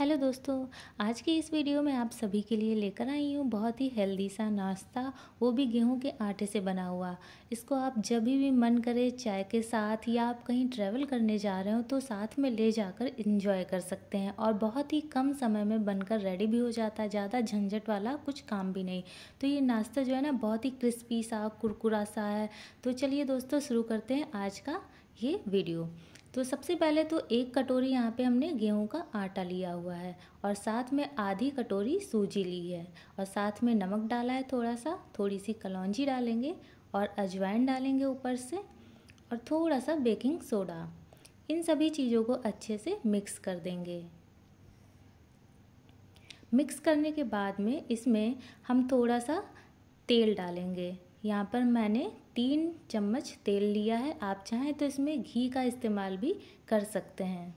hello दोस्तों आज की इस वीडियो में आप सभी के लिए लेकर आई हूँ बहुत ही हेल्दी सा नाश्ता वो भी गेहूं के आटे से बना हुआ इसको आप जब भी मन करे चाय के साथ या आप कहीं ट्रैवल करने जा रहे हो तो साथ में ले जाकर इंजॉय कर सकते हैं और बहुत ही कम समय में बनकर रेडी भी हो जाता है ज़्यादा झंझट वाला कुछ काम भी नहीं तो ये नाश्ता जो है ना बहुत ही क्रिस्पी सा कुरकुरा सा है तो चलिए दोस्तों शुरू करते हैं आज का ये वीडियो तो सबसे पहले तो एक कटोरी यहाँ पे हमने गेहूं का आटा लिया हुआ है और साथ में आधी कटोरी सूजी ली है और साथ में नमक डाला है थोड़ा सा थोड़ी सी कलौजी डालेंगे और अजवाइन डालेंगे ऊपर से और थोड़ा सा बेकिंग सोडा इन सभी चीज़ों को अच्छे से मिक्स कर देंगे मिक्स करने के बाद में इसमें हम थोड़ा सा तेल डालेंगे यहाँ पर मैंने तीन चम्मच तेल लिया है आप चाहें तो इसमें घी का इस्तेमाल भी कर सकते हैं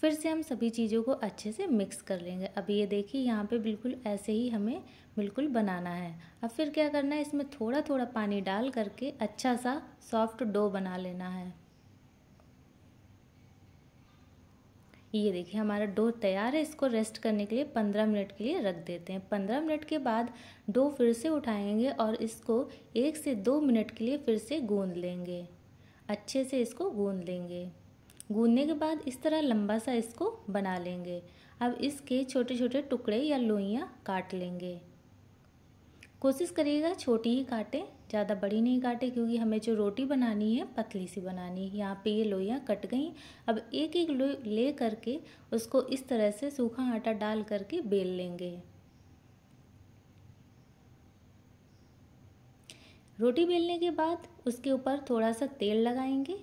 फिर से हम सभी चीज़ों को अच्छे से मिक्स कर लेंगे अब ये देखिए यहाँ पे बिल्कुल ऐसे ही हमें बिल्कुल बनाना है अब फिर क्या करना है इसमें थोड़ा थोड़ा पानी डाल करके अच्छा सा सॉफ्ट डो बना लेना है ये देखिए हमारा डो तैयार है इसको रेस्ट करने के लिए पंद्रह मिनट के लिए रख देते हैं पंद्रह मिनट के बाद डो फिर से उठाएंगे और इसको एक से दो मिनट के लिए फिर से गूंद लेंगे अच्छे से इसको गूंद लेंगे गूंदने के बाद इस तरह लंबा सा इसको बना लेंगे अब इसके छोटे छोटे टुकड़े या लोइयाँ काट लेंगे कोशिश करिएगा छोटी ही काटें ज़्यादा बड़ी नहीं काटें क्योंकि हमें जो रोटी बनानी है पतली सी बनानी है यहाँ पे ये लोइयाँ कट गई अब एक एक लोई ले करके उसको इस तरह से सूखा आटा डाल करके बेल लेंगे रोटी बेलने के बाद उसके ऊपर थोड़ा सा तेल लगाएंगे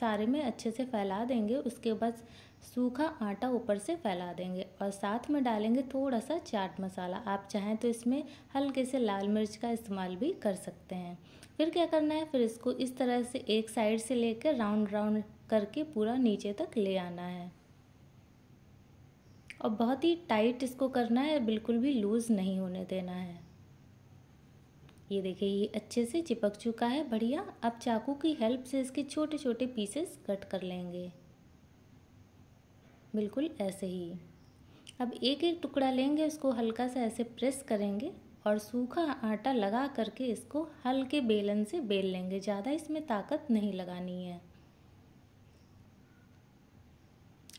सारे में अच्छे से फैला देंगे उसके बाद सूखा आटा ऊपर से फैला देंगे और साथ में डालेंगे थोड़ा सा चाट मसाला आप चाहें तो इसमें हल्के से लाल मिर्च का इस्तेमाल भी कर सकते हैं फिर क्या करना है फिर इसको इस तरह से एक साइड से लेकर राउंड राउंड करके पूरा नीचे तक ले आना है और बहुत ही टाइट इसको करना है बिल्कुल भी लूज़ नहीं होने देना है ये देखिए ये अच्छे से चिपक चुका है बढ़िया अब चाकू की हेल्प से इसके छोटे छोटे पीसेस कट कर लेंगे बिल्कुल ऐसे ही अब एक एक टुकड़ा लेंगे इसको हल्का सा ऐसे प्रेस करेंगे और सूखा आटा लगा करके इसको हल्के बेलन से बेल लेंगे ज़्यादा इसमें ताकत नहीं लगानी है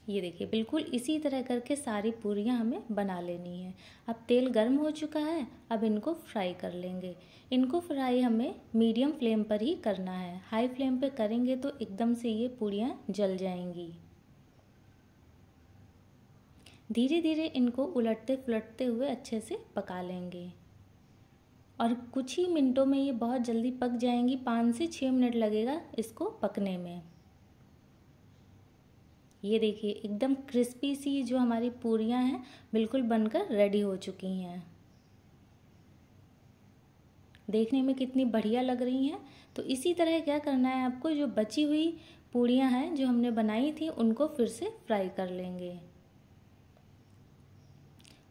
ये देखिए बिल्कुल इसी तरह करके सारी पूरियाँ हमें बना लेनी है अब तेल गर्म हो चुका है अब इनको फ्राई कर लेंगे इनको फ्राई हमें मीडियम फ्लेम पर ही करना है हाई फ्लेम पे करेंगे तो एकदम से ये पूरियाँ जल जाएंगी धीरे धीरे इनको उलटते फुलटते हुए अच्छे से पका लेंगे और कुछ ही मिनटों में ये बहुत जल्दी पक जाएंगी पाँच से छः मिनट लगेगा इसको पकने में ये देखिए एकदम क्रिस्पी सी जो हमारी पूरियाँ हैं बिल्कुल बनकर रेडी हो चुकी हैं देखने में कितनी बढ़िया लग रही हैं तो इसी तरह क्या करना है आपको जो बची हुई पूड़ियाँ हैं जो हमने बनाई थी उनको फिर से फ्राई कर लेंगे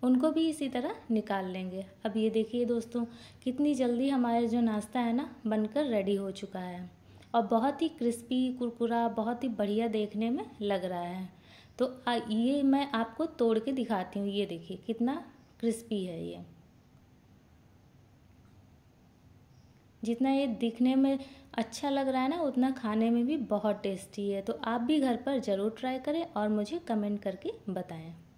उनको भी इसी तरह निकाल लेंगे अब ये देखिए दोस्तों कितनी जल्दी हमारा जो नाश्ता है ना बनकर रेडी हो चुका है और बहुत ही क्रिस्पी कुरकुरा बहुत ही बढ़िया देखने में लग रहा है तो ये मैं आपको तोड़ के दिखाती हूँ ये देखिए कितना क्रिस्पी है ये जितना ये दिखने में अच्छा लग रहा है ना उतना खाने में भी बहुत टेस्टी है तो आप भी घर पर ज़रूर ट्राई करें और मुझे कमेंट करके बताएं